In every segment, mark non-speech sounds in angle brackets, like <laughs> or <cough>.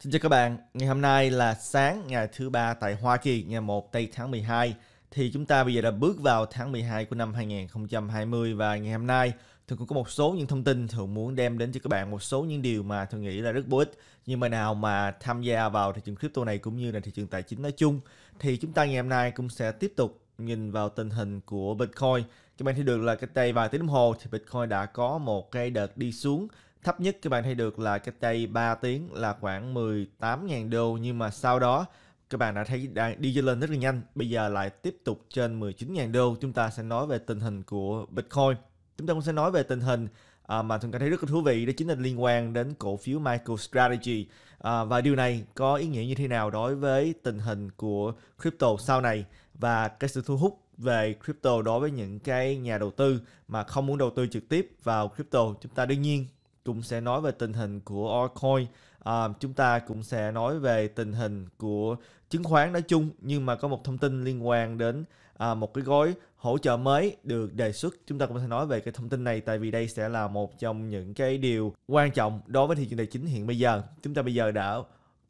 Xin chào các bạn, ngày hôm nay là sáng ngày thứ ba tại Hoa Kỳ, ngày 1 tây tháng 12 thì chúng ta bây giờ đã bước vào tháng 12 của năm 2020 và ngày hôm nay tôi cũng có một số những thông tin thường muốn đem đến cho các bạn một số những điều mà tôi nghĩ là rất bổ ích nhưng mà nào mà tham gia vào thị trường crypto này cũng như là thị trường tài chính nói chung thì chúng ta ngày hôm nay cũng sẽ tiếp tục nhìn vào tình hình của Bitcoin các bạn thấy được là cách đây vài tiếng đồng hồ thì Bitcoin đã có một cái đợt đi xuống Thấp nhất các bạn thấy được là cách đây 3 tiếng là khoảng 18.000 đô nhưng mà sau đó các bạn đã thấy đang đi lên rất là nhanh. Bây giờ lại tiếp tục trên 19.000 đô. Chúng ta sẽ nói về tình hình của Bitcoin. Chúng ta cũng sẽ nói về tình hình à, mà chúng ta thấy rất là thú vị đó chính là liên quan đến cổ phiếu MicroStrategy à, và điều này có ý nghĩa như thế nào đối với tình hình của crypto sau này và cái sự thu hút về crypto đối với những cái nhà đầu tư mà không muốn đầu tư trực tiếp vào crypto chúng ta đương nhiên cũng sẽ nói về tình hình của altcoin à, chúng ta cũng sẽ nói về tình hình của chứng khoán nói chung nhưng mà có một thông tin liên quan đến à, một cái gói hỗ trợ mới được đề xuất chúng ta cũng sẽ nói về cái thông tin này tại vì đây sẽ là một trong những cái điều quan trọng đối với thị trường tài chính hiện bây giờ chúng ta bây giờ đã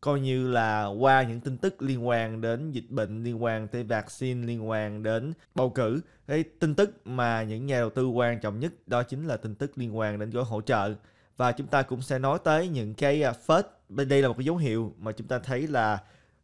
coi như là qua những tin tức liên quan đến dịch bệnh liên quan tới vaccine liên quan đến bầu cử cái tin tức mà những nhà đầu tư quan trọng nhất đó chính là tin tức liên quan đến gói hỗ trợ và chúng ta cũng sẽ nói tới những cái phết à, đây là một cái dấu hiệu mà chúng ta thấy là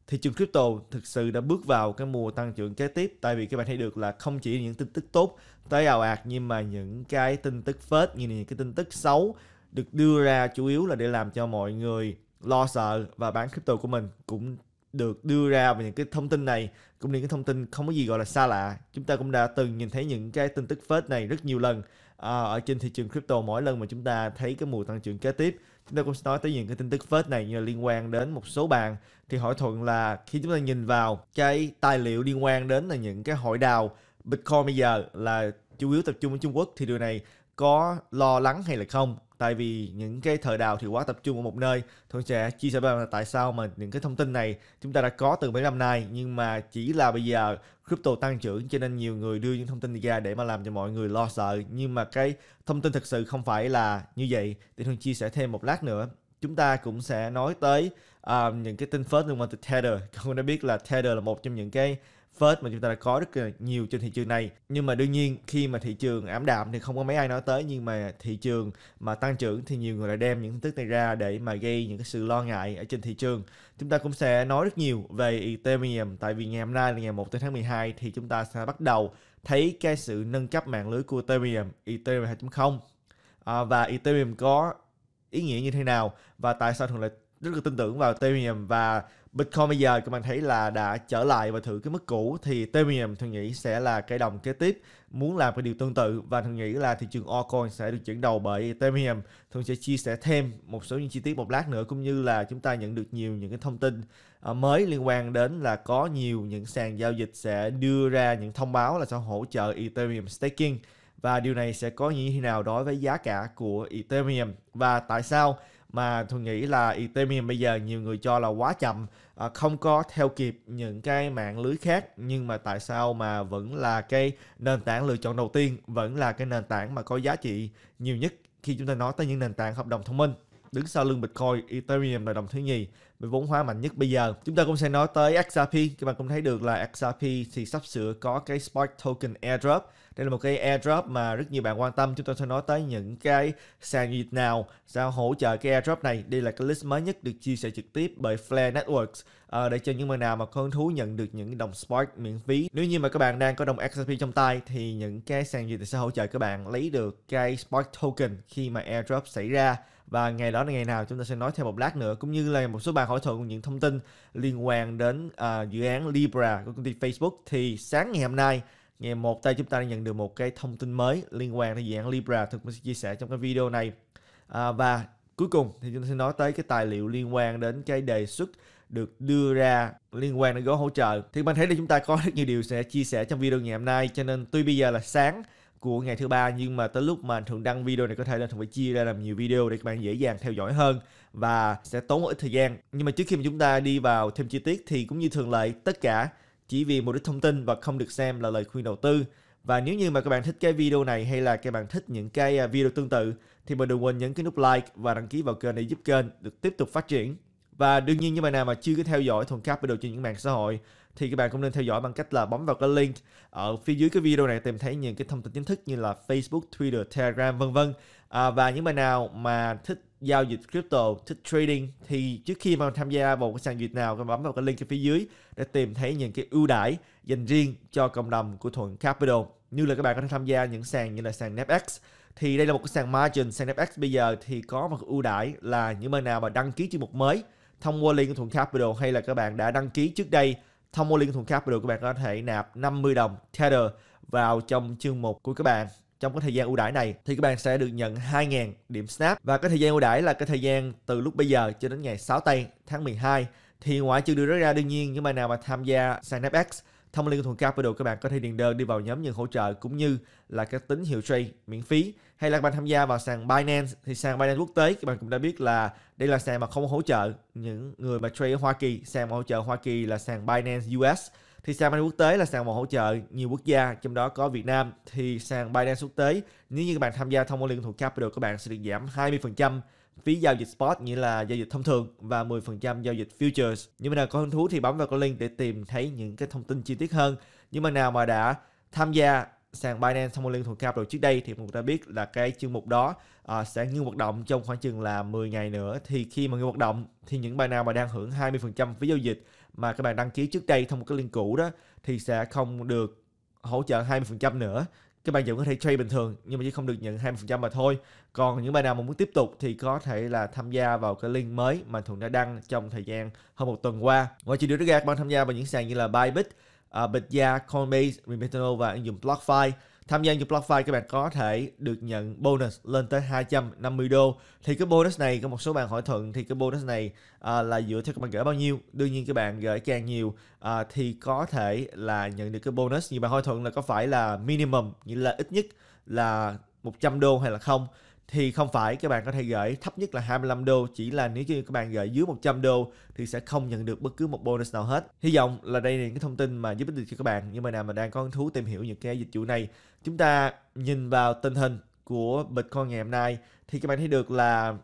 thị trường crypto thực sự đã bước vào cái mùa tăng trưởng kế tiếp tại vì các bạn thấy được là không chỉ những tin tức tốt tới ào ạt nhưng mà những cái tin tức phết như những cái tin tức xấu được đưa ra chủ yếu là để làm cho mọi người lo sợ và bán crypto của mình cũng được đưa ra và những cái thông tin này cũng như những cái thông tin không có gì gọi là xa lạ chúng ta cũng đã từng nhìn thấy những cái tin tức phết này rất nhiều lần à, ở trên thị trường crypto mỗi lần mà chúng ta thấy cái mùa tăng trưởng kế tiếp chúng ta cũng sẽ nói tới những cái tin tức phết này như là liên quan đến một số bàn thì hỏi thuận là khi chúng ta nhìn vào cái tài liệu liên quan đến là những cái hội đào Bitcoin bây giờ là chủ yếu tập trung ở Trung Quốc thì điều này có lo lắng hay là không tại vì những cái thời đào thì quá tập trung ở một nơi tôi sẽ chia sẻ là tại sao mà những cái thông tin này chúng ta đã có từ mấy năm nay nhưng mà chỉ là bây giờ crypto tăng trưởng cho nên nhiều người đưa những thông tin ra để mà làm cho mọi người lo sợ nhưng mà cái thông tin thực sự không phải là như vậy thì thường chia sẻ thêm một lát nữa chúng ta cũng sẽ nói tới uh, những cái tin phớt liên quan tới Tether các bạn đã biết là Tether là một trong những cái first mà chúng ta đã có rất nhiều trên thị trường này nhưng mà đương nhiên khi mà thị trường ảm đạm thì không có mấy ai nói tới nhưng mà thị trường mà tăng trưởng thì nhiều người lại đem những tin tức này ra để mà gây những cái sự lo ngại ở trên thị trường chúng ta cũng sẽ nói rất nhiều về Ethereum tại vì ngày hôm nay là ngày 1 tháng 12 thì chúng ta sẽ bắt đầu thấy cái sự nâng cấp mạng lưới của Ethereum Ethereum 2.0 à, và Ethereum có ý nghĩa như thế nào và tại sao thường lại rất là tin tưởng vào Ethereum và Bitcoin bây giờ các bạn thấy là đã trở lại và thử cái mức cũ thì Ethereum thường nghĩ sẽ là cái đồng kế tiếp muốn làm cái điều tương tự và thường nghĩ là thị trường altcoin sẽ được dẫn đầu bởi Ethereum. Thường sẽ chia sẻ thêm một số những chi tiết một lát nữa cũng như là chúng ta nhận được nhiều những cái thông tin ờ, mới liên quan đến là có nhiều những sàn giao dịch sẽ đưa ra những thông báo là sẽ hỗ trợ Ethereum staking và điều này sẽ có như thế nào đối với giá cả của Ethereum và tại sao mà tôi nghĩ là Ethereum bây giờ nhiều người cho là quá chậm à, không có theo kịp những cái mạng lưới khác nhưng mà tại sao mà vẫn là cái nền tảng lựa chọn đầu tiên vẫn là cái nền tảng mà có giá trị nhiều nhất khi chúng ta nói tới những nền tảng hợp đồng thông minh đứng sau lưng Bitcoin, Ethereum là đồng thứ nhì về vốn hóa mạnh nhất bây giờ. Chúng ta cũng sẽ nói tới XRP. Các bạn cũng thấy được là XRP thì sắp sửa có cái Spark Token Airdrop. Đây là một cái airdrop mà rất nhiều bạn quan tâm. Chúng ta sẽ nói tới những cái sàn Việt nào sao hỗ trợ cái airdrop này. Đây là cái list mới nhất được chia sẻ trực tiếp bởi Flare Networks à, để cho những người nào mà có hứng thú nhận được những đồng Spark miễn phí. Nếu như mà các bạn đang có đồng XRP trong tay thì những cái sàn Việt sẽ hỗ trợ các bạn lấy được cái Spark Token khi mà airdrop xảy ra và ngày đó là ngày nào chúng ta sẽ nói thêm một lát nữa cũng như là một số bài hỏi thuận những thông tin liên quan đến uh, dự án Libra của công ty Facebook thì sáng ngày hôm nay ngày một tay chúng ta đã nhận được một cái thông tin mới liên quan đến dự án Libra thực mình sẽ chia sẻ trong cái video này à, và cuối cùng thì chúng ta sẽ nói tới cái tài liệu liên quan đến cái đề xuất được đưa ra liên quan đến gói hỗ trợ thì mình thấy là chúng ta có rất nhiều điều sẽ chia sẻ trong video ngày hôm nay cho nên tuy bây giờ là sáng của ngày thứ ba nhưng mà tới lúc mà anh thường đăng video này có thể là thường phải chia ra làm nhiều video để các bạn dễ dàng theo dõi hơn và sẽ tốn một ít thời gian nhưng mà trước khi mà chúng ta đi vào thêm chi tiết thì cũng như thường lệ tất cả chỉ vì mục đích thông tin và không được xem là lời khuyên đầu tư và nếu như mà các bạn thích cái video này hay là các bạn thích những cái à, video tương tự thì mình đừng quên nhấn cái nút like và đăng ký vào kênh để giúp kênh được tiếp tục phát triển. Và đương nhiên như bạn nào mà chưa có theo dõi Thuần Capital trên những mạng xã hội thì các bạn cũng nên theo dõi bằng cách là bấm vào cái link ở phía dưới cái video này tìm thấy những cái thông tin chính thức như là Facebook, Twitter, Telegram vân vân à, và những bạn nào mà thích giao dịch crypto, thích trading thì trước khi mà tham gia vào cái sàn dịch nào các bấm vào cái link ở phía dưới để tìm thấy những cái ưu đãi dành riêng cho cộng đồng của Thuận Capital như là các bạn có thể tham gia những sàn như là sàn NAPX thì đây là một cái sàn margin sàn FX bây giờ thì có một ưu đãi là những bạn nào mà đăng ký chương mục mới thông qua link của Thuận Capital hay là các bạn đã đăng ký trước đây Thông qua liên thùng được các bạn có thể nạp 50 đồng Tether vào trong chương mục của các bạn trong cái thời gian ưu đãi này thì các bạn sẽ được nhận 2.000 điểm Snap và cái thời gian ưu đãi là cái thời gian từ lúc bây giờ cho đến ngày 6 tây tháng 12 thì ngoại chưa đưa ra đương nhiên nhưng mà nào mà tham gia SnapX Thông liên của Thuận Capital các bạn có thể điền đơn đi vào nhóm nhận hỗ trợ cũng như là các tín hiệu trade miễn phí hay là các bạn tham gia vào sàn Binance thì sàn Binance quốc tế các bạn cũng đã biết là đây là sàn mà không hỗ trợ những người mà trade ở Hoa Kỳ, sàn mà hỗ trợ Hoa Kỳ là sàn Binance US thì sàn Binance quốc tế là sàn mà hỗ trợ nhiều quốc gia trong đó có Việt Nam thì sàn Binance quốc tế nếu như các bạn tham gia thông qua liên thuộc Capital các bạn sẽ được giảm 20% Phí giao dịch spot nghĩa là giao dịch thông thường và 10% giao dịch futures. Những bạn nào có hứng thú thì bấm vào cái link để tìm thấy những cái thông tin chi tiết hơn. Nhưng mà nào mà đã tham gia sàn Binance thông Moon thuộc Capital trước đây thì chúng ta biết là cái chương mục đó à, sẽ ngưng hoạt động trong khoảng chừng là 10 ngày nữa thì khi mà ngưng hoạt động thì những bạn nào mà đang hưởng 20% phí giao dịch mà các bạn đăng ký trước đây thông qua cái link cũ đó thì sẽ không được hỗ trợ 20% nữa cái bài vẫn có thể trade bình thường nhưng mà chỉ không được nhận 20% mà thôi. Còn những bài nào mà muốn tiếp tục thì có thể là tham gia vào cái link mới mà Thuận đã đăng trong thời gian hơn một tuần qua. Ngoài trừ điều đó ra các bạn tham gia vào những sàn như là Bybit, uh, à, Bitya, Coinbase, Remitano và ứng dụng BlockFi. Tham gia như BlockFi các bạn có thể được nhận bonus lên tới 250 đô. Thì cái bonus này có một số bạn hỏi thuận thì cái bonus này à, là dựa theo các bạn gửi bao nhiêu. Đương nhiên các bạn gửi càng nhiều à, thì có thể là nhận được cái bonus. Như bạn hỏi thuận là có phải là minimum như là ít nhất là 100 đô hay là không thì không phải các bạn có thể gửi thấp nhất là 25 đô chỉ là nếu như các bạn gửi dưới 100 đô thì sẽ không nhận được bất cứ một bonus nào hết hy vọng là đây là những cái thông tin mà giúp ích được cho các bạn nhưng mà nào mà đang có hứng thú tìm hiểu những cái dịch vụ này chúng ta nhìn vào tình hình của Bitcoin ngày hôm nay thì các bạn thấy được là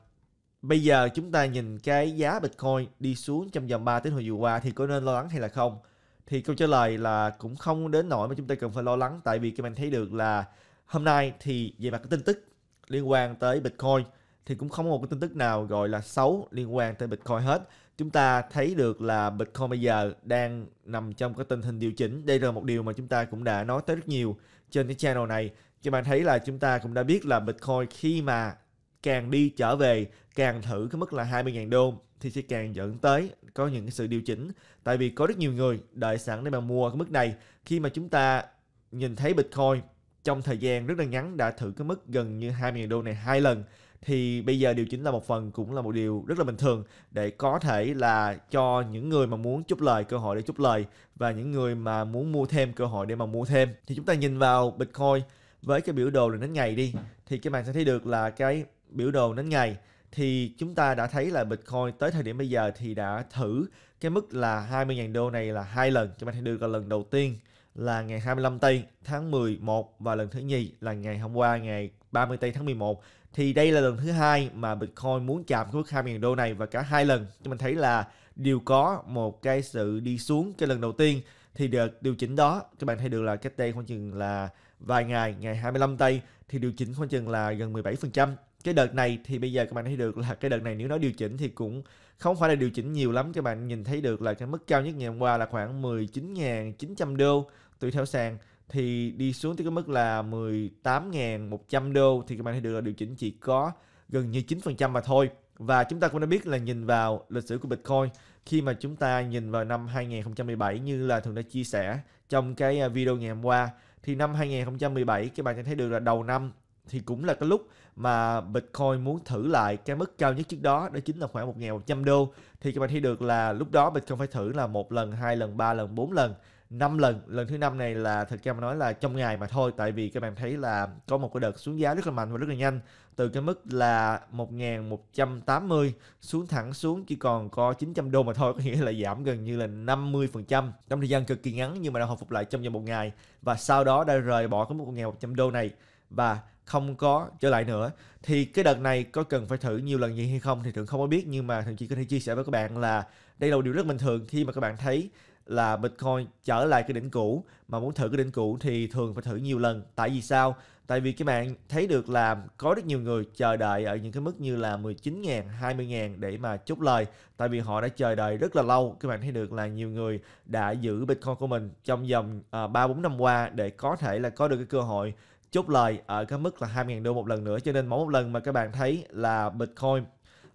bây giờ chúng ta nhìn cái giá Bitcoin đi xuống trong vòng 3 tiếng hồi vừa qua thì có nên lo lắng hay là không thì câu trả lời là cũng không đến nỗi mà chúng ta cần phải lo lắng tại vì các bạn thấy được là hôm nay thì về mặt tin tức liên quan tới Bitcoin thì cũng không có một cái tin tức nào gọi là xấu liên quan tới Bitcoin hết. Chúng ta thấy được là Bitcoin bây giờ đang nằm trong cái tình hình điều chỉnh. Đây là một điều mà chúng ta cũng đã nói tới rất nhiều trên cái channel này. Các bạn thấy là chúng ta cũng đã biết là Bitcoin khi mà càng đi trở về, càng thử cái mức là 20.000 đô thì sẽ càng dẫn tới có những cái sự điều chỉnh. Tại vì có rất nhiều người đợi sẵn để mà mua cái mức này. Khi mà chúng ta nhìn thấy Bitcoin trong thời gian rất là ngắn đã thử cái mức gần như 20.000 đô này hai lần thì bây giờ điều chỉnh là một phần cũng là một điều rất là bình thường để có thể là cho những người mà muốn chúc lời cơ hội để chúc lời và những người mà muốn mua thêm cơ hội để mà mua thêm thì chúng ta nhìn vào Bitcoin với cái biểu đồ là nến ngày đi thì các bạn sẽ thấy được là cái biểu đồ nến ngày thì chúng ta đã thấy là Bitcoin tới thời điểm bây giờ thì đã thử cái mức là 20.000 đô này là hai lần các bạn thấy được là lần đầu tiên là ngày 25 tây tháng 11 và lần thứ nhì là ngày hôm qua ngày 30 tây tháng 11 thì đây là lần thứ hai mà Bitcoin muốn chạm cái mức 2.000 đô này và cả hai lần mình thấy là đều có một cái sự đi xuống cái lần đầu tiên thì được điều chỉnh đó các bạn thấy được là cách đây khoảng chừng là vài ngày ngày 25 tây thì điều chỉnh khoảng chừng là gần 17% cái đợt này thì bây giờ các bạn thấy được là cái đợt này nếu nó điều chỉnh thì cũng không phải là điều chỉnh nhiều lắm các bạn nhìn thấy được là cái mức cao nhất ngày hôm qua là khoảng 19.900 đô tùy theo sàn thì đi xuống tới cái mức là 18.100 đô thì các bạn thấy được là điều chỉnh chỉ có gần như 9% mà thôi và chúng ta cũng đã biết là nhìn vào lịch sử của Bitcoin khi mà chúng ta nhìn vào năm 2017 như là thường đã chia sẻ trong cái à, video ngày hôm qua thì năm 2017 các bạn sẽ thấy được là đầu năm thì cũng là cái lúc mà Bitcoin muốn thử lại cái mức cao nhất trước đó đó chính là khoảng 1.100 đô thì các bạn thấy được là lúc đó Bitcoin phải thử là một lần hai lần ba lần bốn lần năm lần lần thứ năm này là thật ra mà nói là trong ngày mà thôi tại vì các bạn thấy là có một cái đợt xuống giá rất là mạnh và rất là nhanh từ cái mức là 1.180 xuống thẳng xuống chỉ còn có 900 đô mà thôi có nghĩa là giảm gần như là 50% trong thời gian cực kỳ ngắn nhưng mà đã hồi phục lại trong vòng một ngày và sau đó đã rời bỏ cái mức 1.100 đô này và không có trở lại nữa thì cái đợt này có cần phải thử nhiều lần gì hay không thì thường không có biết nhưng mà thường chỉ có thể chia sẻ với các bạn là đây là một điều rất bình thường khi mà các bạn thấy là Bitcoin trở lại cái đỉnh cũ mà muốn thử cái đỉnh cũ thì thường phải thử nhiều lần tại vì sao tại vì các bạn thấy được là có rất nhiều người chờ đợi ở những cái mức như là 19.000 20.000 để mà chốt lời tại vì họ đã chờ đợi rất là lâu các bạn thấy được là nhiều người đã giữ Bitcoin của mình trong vòng à, 3 4 năm qua để có thể là có được cái cơ hội chốt lời ở cái mức là 2.000 đô một lần nữa cho nên mỗi một lần mà các bạn thấy là Bitcoin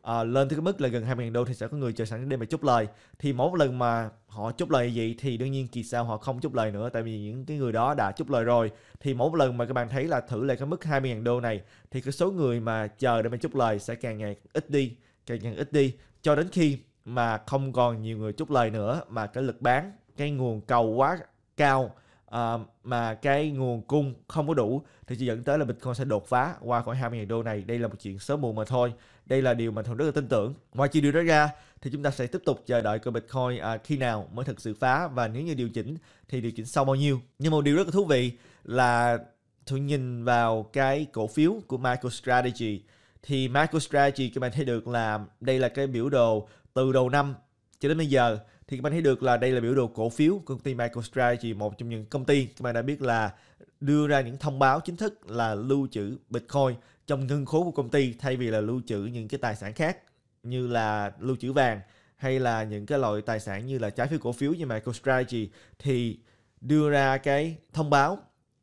à, lên tới cái mức là gần 20.000 đô thì sẽ có người chờ sẵn để mà chốt lời thì mỗi lần mà họ chốt lời như vậy thì đương nhiên kỳ sau họ không chốt lời nữa tại vì những cái người đó đã chốt lời rồi thì mỗi lần mà các bạn thấy là thử lại cái mức 20.000 đô này thì cái số người mà chờ để mà chốt lời sẽ càng ngày ít đi càng ngày ít đi cho đến khi mà không còn nhiều người chốt lời nữa mà cái lực bán cái nguồn cầu quá cao uh, mà cái nguồn cung không có đủ thì sẽ dẫn tới là Bitcoin sẽ đột phá qua khỏi 20.000 đô này. Đây là một chuyện sớm muộn mà thôi. Đây là điều mà Thuận rất là tin tưởng. Ngoài chi điều đó ra thì chúng ta sẽ tiếp tục chờ đợi coi Bitcoin uh, khi nào mới thực sự phá và nếu như điều chỉnh thì điều chỉnh sau bao nhiêu. Nhưng một điều rất là thú vị là tôi nhìn vào cái cổ phiếu của MicroStrategy thì MicroStrategy các bạn thấy được là đây là cái biểu đồ từ đầu năm cho đến bây giờ thì các bạn thấy được là đây là biểu đồ cổ phiếu công ty MicroStrategy một trong những công ty các bạn đã biết là đưa ra những thông báo chính thức là lưu trữ Bitcoin trong ngân khố của công ty thay vì là lưu trữ những cái tài sản khác như là lưu trữ vàng hay là những cái loại tài sản như là trái phiếu cổ phiếu như MicroStrategy thì đưa ra cái thông báo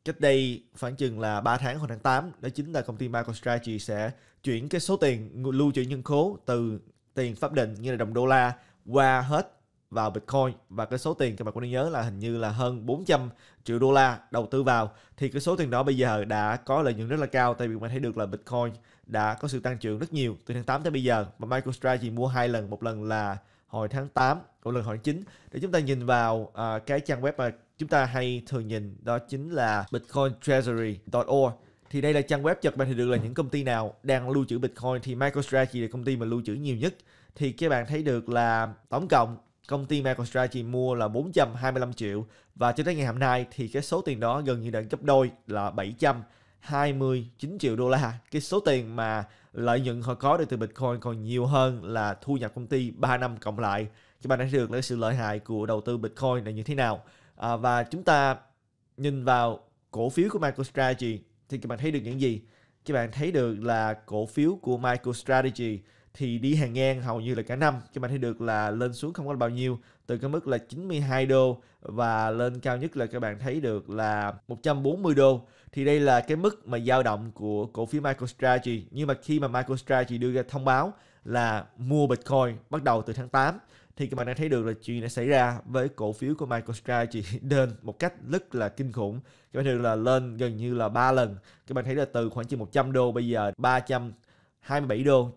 cách đây khoảng chừng là 3 tháng hồi tháng 8 đó chính là công ty MicroStrategy sẽ chuyển cái số tiền lưu trữ nhân khố từ tiền pháp định như là đồng đô la qua hết vào Bitcoin và cái số tiền các bạn cũng nên nhớ là hình như là hơn 400 triệu đô la đầu tư vào thì cái số tiền đó bây giờ đã có lợi nhuận rất là cao tại vì mình thấy được là Bitcoin đã có sự tăng trưởng rất nhiều từ tháng 8 tới bây giờ và MicroStrategy mua hai lần một lần là hồi tháng 8 một lần hồi tháng 9 để chúng ta nhìn vào uh, cái trang web mà chúng ta hay thường nhìn đó chính là bitcointreasury.org thì đây là trang web cho các bạn thì được là những công ty nào đang lưu trữ Bitcoin thì MicroStrategy là công ty mà lưu trữ nhiều nhất thì các bạn thấy được là tổng cộng công ty MicroStrategy mua là 425 triệu và cho đến ngày hôm nay thì cái số tiền đó gần như đã gấp đôi là 729 triệu đô la. Cái số tiền mà lợi nhuận họ có được từ Bitcoin còn nhiều hơn là thu nhập công ty 3 năm cộng lại. Các bạn đã thấy được là sự lợi hại của đầu tư Bitcoin là như thế nào. À, và chúng ta nhìn vào cổ phiếu của MicroStrategy thì các bạn thấy được những gì? Các bạn thấy được là cổ phiếu của MicroStrategy Strategy thì đi hàng ngang hầu như là cả năm cho bạn thấy được là lên xuống không có bao nhiêu từ cái mức là 92 đô và lên cao nhất là các bạn thấy được là 140 đô thì đây là cái mức mà dao động của cổ phiếu MicroStrategy nhưng mà khi mà MicroStrategy đưa ra thông báo là mua Bitcoin bắt đầu từ tháng 8 thì các bạn đã thấy được là chuyện đã xảy ra với cổ phiếu của MicroStrategy lên <laughs> một cách rất là kinh khủng. Các bạn thấy được là lên gần như là 3 lần. Các bạn thấy là từ khoảng chừng 100 đô bây giờ 300 27 đô uh,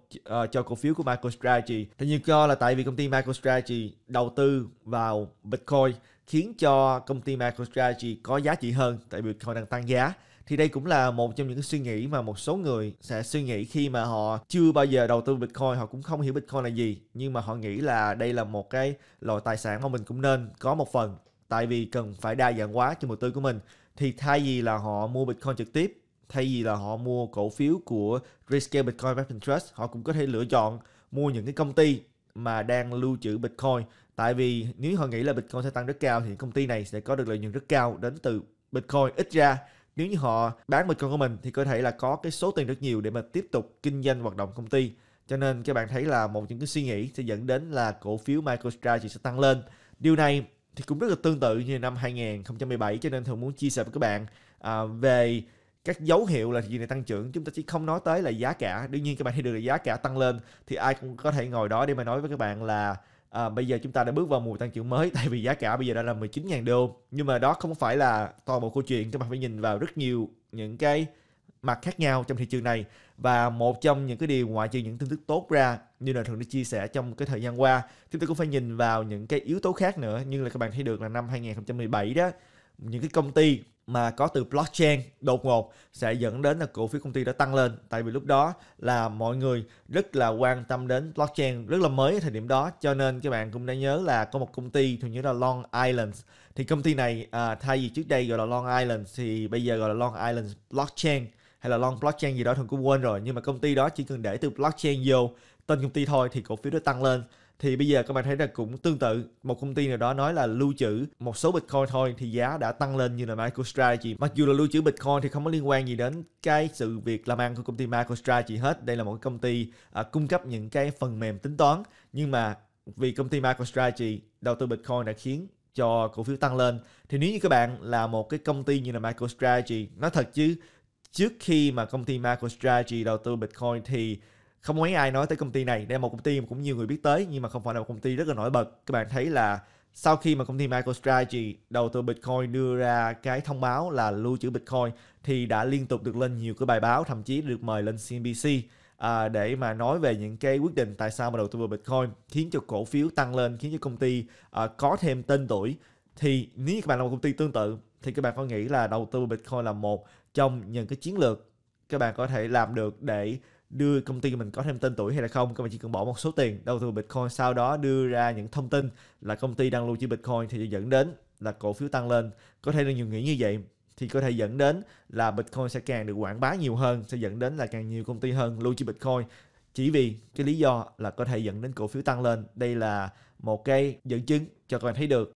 cho cổ phiếu của MicroStrategy. Thì nhiều cho là tại vì công ty MicroStrategy đầu tư vào Bitcoin khiến cho công ty MicroStrategy có giá trị hơn tại vì Bitcoin đang tăng giá. Thì đây cũng là một trong những suy nghĩ mà một số người sẽ suy nghĩ khi mà họ chưa bao giờ đầu tư Bitcoin, họ cũng không hiểu Bitcoin là gì, nhưng mà họ nghĩ là đây là một cái loại tài sản mà mình cũng nên có một phần tại vì cần phải đa dạng hóa cho đầu tư của mình. Thì thay vì là họ mua Bitcoin trực tiếp thay vì là họ mua cổ phiếu của Rescale Bitcoin Investment Trust họ cũng có thể lựa chọn mua những cái công ty mà đang lưu trữ Bitcoin tại vì nếu họ nghĩ là Bitcoin sẽ tăng rất cao thì công ty này sẽ có được lợi nhuận rất cao đến từ Bitcoin ít ra nếu như họ bán Bitcoin của mình thì có thể là có cái số tiền rất nhiều để mà tiếp tục kinh doanh hoạt động công ty cho nên các bạn thấy là một những cái suy nghĩ sẽ dẫn đến là cổ phiếu MicroStrategy sẽ tăng lên điều này thì cũng rất là tương tự như năm 2017 cho nên thường muốn chia sẻ với các bạn à, về các dấu hiệu là gì này tăng trưởng chúng ta chỉ không nói tới là giá cả đương nhiên các bạn thấy được là giá cả tăng lên thì ai cũng có thể ngồi đó để mà nói với các bạn là à, bây giờ chúng ta đã bước vào mùa tăng trưởng mới <laughs> tại vì giá cả bây giờ đã là 19.000 đô nhưng mà đó không phải là toàn bộ câu chuyện các bạn phải nhìn vào rất nhiều những cái mặt khác nhau trong thị trường này và một trong những cái điều ngoại trừ những tin tức tốt ra như là thường đã chia sẻ trong cái thời gian qua chúng ta cũng phải nhìn vào những cái yếu tố khác nữa như là các bạn thấy được là năm 2017 đó những cái công ty mà có từ blockchain đột ngột sẽ dẫn đến là cổ phiếu công ty đã tăng lên tại vì lúc đó là mọi người rất là quan tâm đến blockchain rất là mới ở thời điểm đó cho nên các bạn cũng đã nhớ là có một công ty thường nhớ là Long Island thì công ty này à, thay vì trước đây gọi là Long Island thì bây giờ gọi là Long Island Blockchain hay là Long Blockchain gì đó thường cũng quên rồi nhưng mà công ty đó chỉ cần để từ blockchain vô tên công ty thôi thì cổ phiếu nó tăng lên thì bây giờ các bạn thấy là cũng tương tự một công ty nào đó nói là lưu trữ một số bitcoin thôi thì giá đã tăng lên như là MicroStrategy mặc dù là lưu trữ bitcoin thì không có liên quan gì đến cái sự việc làm ăn của công ty MicroStrategy hết đây là một công ty à, cung cấp những cái phần mềm tính toán nhưng mà vì công ty MicroStrategy đầu tư bitcoin đã khiến cho cổ phiếu tăng lên thì nếu như các bạn là một cái công ty như là MicroStrategy nói thật chứ trước khi mà công ty MicroStrategy đầu tư Bitcoin thì không mấy ai nói tới công ty này đây là một công ty mà cũng nhiều người biết tới nhưng mà không phải là một công ty rất là nổi bật các bạn thấy là sau khi mà công ty MicroStrategy đầu tư Bitcoin đưa ra cái thông báo là lưu trữ Bitcoin thì đã liên tục được lên nhiều cái bài báo thậm chí được mời lên CNBC à, để mà nói về những cái quyết định tại sao mà đầu tư vào Bitcoin khiến cho cổ phiếu tăng lên khiến cho công ty à, có thêm tên tuổi thì nếu như các bạn là một công ty tương tự thì các bạn có nghĩ là đầu tư vào Bitcoin là một trong những cái chiến lược các bạn có thể làm được để đưa công ty mình có thêm tên tuổi hay là không các bạn chỉ cần bỏ một số tiền đầu tư bitcoin sau đó đưa ra những thông tin là công ty đang lưu trữ bitcoin thì dẫn đến là cổ phiếu tăng lên có thể là nhiều nghĩ như vậy thì có thể dẫn đến là bitcoin sẽ càng được quảng bá nhiều hơn sẽ dẫn đến là càng nhiều công ty hơn lưu trữ bitcoin chỉ vì cái lý do là có thể dẫn đến cổ phiếu tăng lên đây là một cái dẫn chứng cho các bạn thấy được